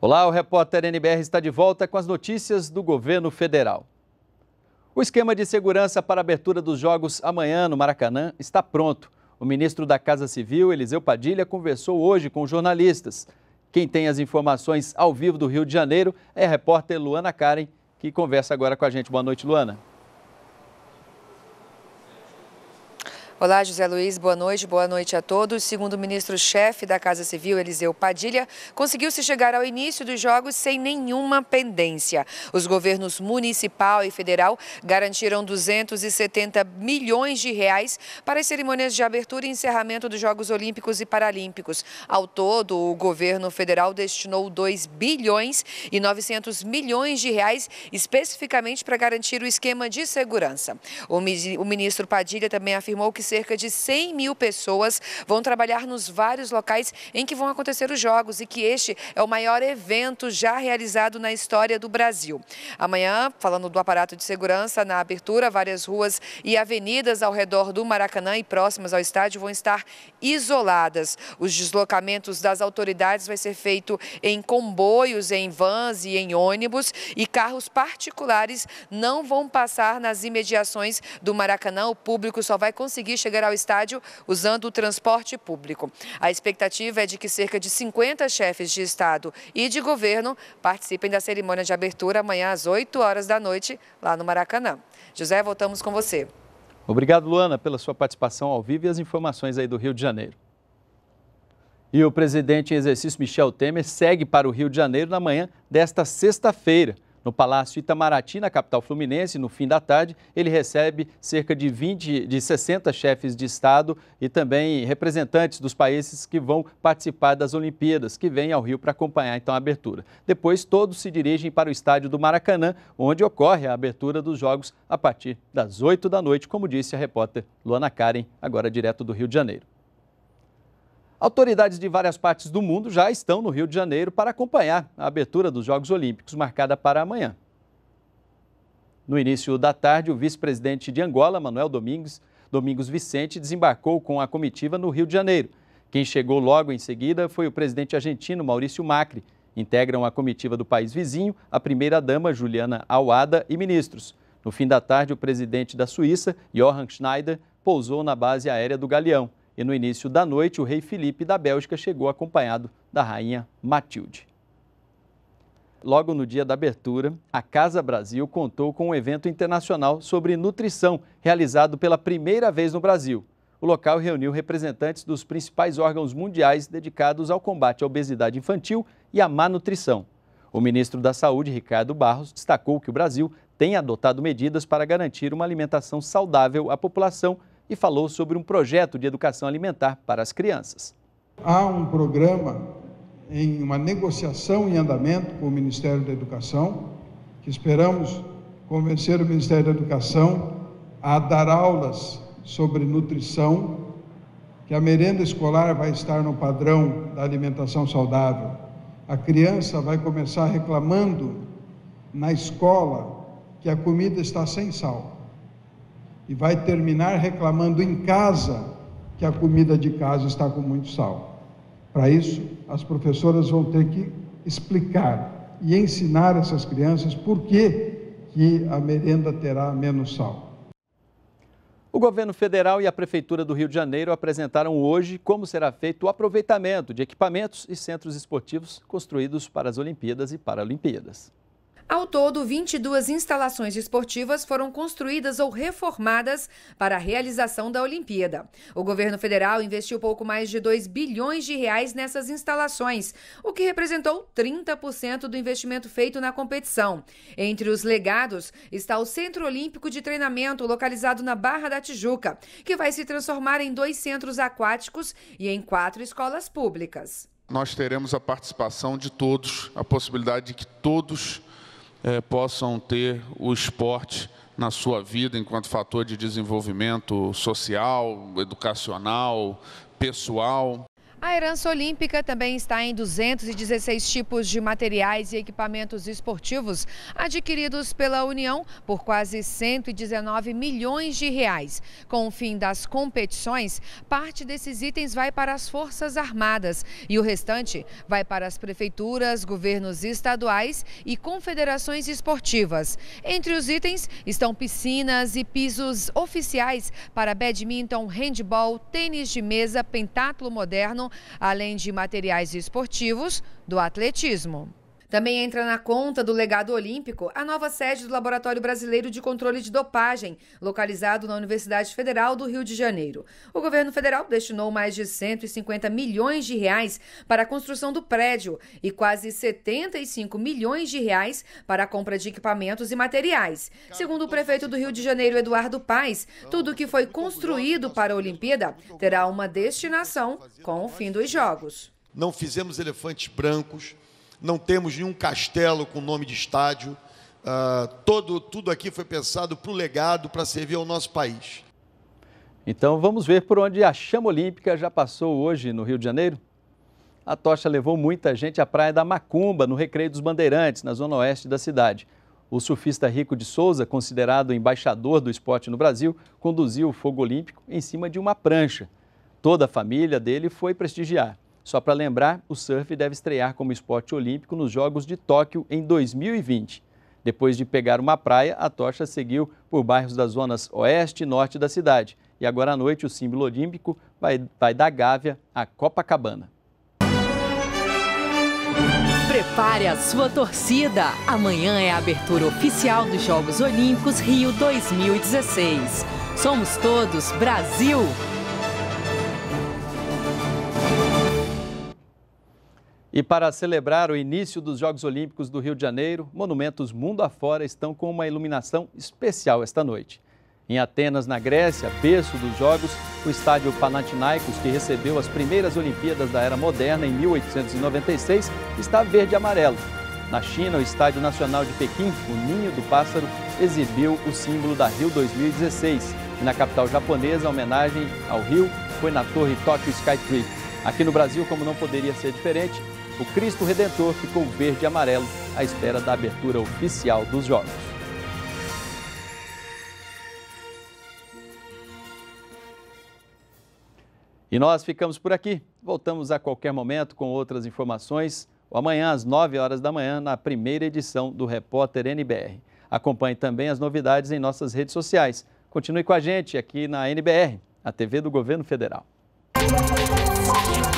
Olá, o repórter NBR está de volta com as notícias do governo federal. O esquema de segurança para a abertura dos jogos amanhã no Maracanã está pronto. O ministro da Casa Civil, Eliseu Padilha, conversou hoje com jornalistas. Quem tem as informações ao vivo do Rio de Janeiro é a repórter Luana Karen, que conversa agora com a gente. Boa noite, Luana. Olá, José Luiz, boa noite, boa noite a todos. Segundo o ministro-chefe da Casa Civil, Eliseu Padilha, conseguiu-se chegar ao início dos Jogos sem nenhuma pendência. Os governos municipal e federal garantiram 270 milhões de reais para as cerimônias de abertura e encerramento dos Jogos Olímpicos e Paralímpicos. Ao todo, o governo federal destinou 2 bilhões e 900 milhões de reais especificamente para garantir o esquema de segurança. O ministro Padilha também afirmou que cerca de 100 mil pessoas vão trabalhar nos vários locais em que vão acontecer os Jogos e que este é o maior evento já realizado na história do Brasil. Amanhã, falando do aparato de segurança, na abertura, várias ruas e avenidas ao redor do Maracanã e próximas ao estádio vão estar isoladas. Os deslocamentos das autoridades vai ser feito em comboios, em vans e em ônibus e carros particulares não vão passar nas imediações do Maracanã. O público só vai conseguir chegar ao estádio usando o transporte público. A expectativa é de que cerca de 50 chefes de Estado e de governo participem da cerimônia de abertura amanhã às 8 horas da noite, lá no Maracanã. José, voltamos com você. Obrigado, Luana, pela sua participação ao vivo e as informações aí do Rio de Janeiro. E o presidente em exercício Michel Temer segue para o Rio de Janeiro na manhã desta sexta-feira. No Palácio Itamaraty, na capital fluminense, no fim da tarde, ele recebe cerca de 20, de 60 chefes de Estado e também representantes dos países que vão participar das Olimpíadas, que vêm ao Rio para acompanhar então a abertura. Depois, todos se dirigem para o estádio do Maracanã, onde ocorre a abertura dos Jogos a partir das 8 da noite, como disse a repórter Luana Karen, agora direto do Rio de Janeiro. Autoridades de várias partes do mundo já estão no Rio de Janeiro para acompanhar a abertura dos Jogos Olímpicos, marcada para amanhã. No início da tarde, o vice-presidente de Angola, Manuel Domingos, Domingos Vicente, desembarcou com a comitiva no Rio de Janeiro. Quem chegou logo em seguida foi o presidente argentino Maurício Macri. Integram a comitiva do país vizinho a primeira-dama Juliana Awada e ministros. No fim da tarde, o presidente da Suíça, Johann Schneider, pousou na base aérea do Galeão. E no início da noite, o rei Felipe da Bélgica chegou acompanhado da rainha Matilde. Logo no dia da abertura, a Casa Brasil contou com um evento internacional sobre nutrição, realizado pela primeira vez no Brasil. O local reuniu representantes dos principais órgãos mundiais dedicados ao combate à obesidade infantil e à má nutrição. O ministro da Saúde, Ricardo Barros, destacou que o Brasil tem adotado medidas para garantir uma alimentação saudável à população e falou sobre um projeto de educação alimentar para as crianças. Há um programa em uma negociação em andamento com o Ministério da Educação, que esperamos convencer o Ministério da Educação a dar aulas sobre nutrição, que a merenda escolar vai estar no padrão da alimentação saudável. A criança vai começar reclamando na escola que a comida está sem sal e vai terminar reclamando em casa que a comida de casa está com muito sal. Para isso, as professoras vão ter que explicar e ensinar essas crianças por que, que a merenda terá menos sal. O governo federal e a Prefeitura do Rio de Janeiro apresentaram hoje como será feito o aproveitamento de equipamentos e centros esportivos construídos para as Olimpíadas e Paralimpíadas. Ao todo, 22 instalações esportivas foram construídas ou reformadas para a realização da Olimpíada. O governo federal investiu pouco mais de 2 bilhões de reais nessas instalações, o que representou 30% do investimento feito na competição. Entre os legados está o Centro Olímpico de Treinamento, localizado na Barra da Tijuca, que vai se transformar em dois centros aquáticos e em quatro escolas públicas. Nós teremos a participação de todos, a possibilidade de que todos eh, possam ter o esporte na sua vida enquanto fator de desenvolvimento social, educacional, pessoal. A herança olímpica também está em 216 tipos de materiais e equipamentos esportivos adquiridos pela União por quase 119 milhões de reais. Com o fim das competições, parte desses itens vai para as Forças Armadas e o restante vai para as prefeituras, governos estaduais e confederações esportivas. Entre os itens estão piscinas e pisos oficiais para badminton, handball, tênis de mesa, pentatlo moderno, além de materiais esportivos, do atletismo. Também entra na conta do legado olímpico a nova sede do Laboratório Brasileiro de Controle de Dopagem, localizado na Universidade Federal do Rio de Janeiro. O governo federal destinou mais de 150 milhões de reais para a construção do prédio e quase 75 milhões de reais para a compra de equipamentos e materiais. Segundo o prefeito do Rio de Janeiro, Eduardo Paes, tudo o que foi construído para a Olimpíada terá uma destinação com o fim dos Jogos. Não fizemos elefantes brancos não temos nenhum castelo com nome de estádio. Uh, todo, tudo aqui foi pensado para o legado, para servir ao nosso país. Então vamos ver por onde a chama olímpica já passou hoje no Rio de Janeiro? A tocha levou muita gente à praia da Macumba, no Recreio dos Bandeirantes, na zona oeste da cidade. O surfista Rico de Souza, considerado embaixador do esporte no Brasil, conduziu o fogo olímpico em cima de uma prancha. Toda a família dele foi prestigiar. Só para lembrar, o surf deve estrear como esporte olímpico nos Jogos de Tóquio em 2020. Depois de pegar uma praia, a tocha seguiu por bairros das zonas oeste e norte da cidade. E agora à noite, o símbolo olímpico vai, vai da Gávea à Copacabana. Prepare a sua torcida. Amanhã é a abertura oficial dos Jogos Olímpicos Rio 2016. Somos todos Brasil! E para celebrar o início dos Jogos Olímpicos do Rio de Janeiro, monumentos mundo afora estão com uma iluminação especial esta noite. Em Atenas, na Grécia, berço dos Jogos, o estádio Panathinaikos, que recebeu as primeiras Olimpíadas da Era Moderna em 1896, está verde e amarelo. Na China, o Estádio Nacional de Pequim, o Ninho do Pássaro, exibiu o símbolo da Rio 2016. E na capital japonesa, a homenagem ao Rio foi na Torre Tokyo Skytree. Aqui no Brasil, como não poderia ser diferente, o Cristo Redentor ficou verde e amarelo à espera da abertura oficial dos Jogos. E nós ficamos por aqui. Voltamos a qualquer momento com outras informações. Ou amanhã, às 9 horas da manhã, na primeira edição do Repórter NBR. Acompanhe também as novidades em nossas redes sociais. Continue com a gente aqui na NBR, a TV do Governo Federal. Thank you.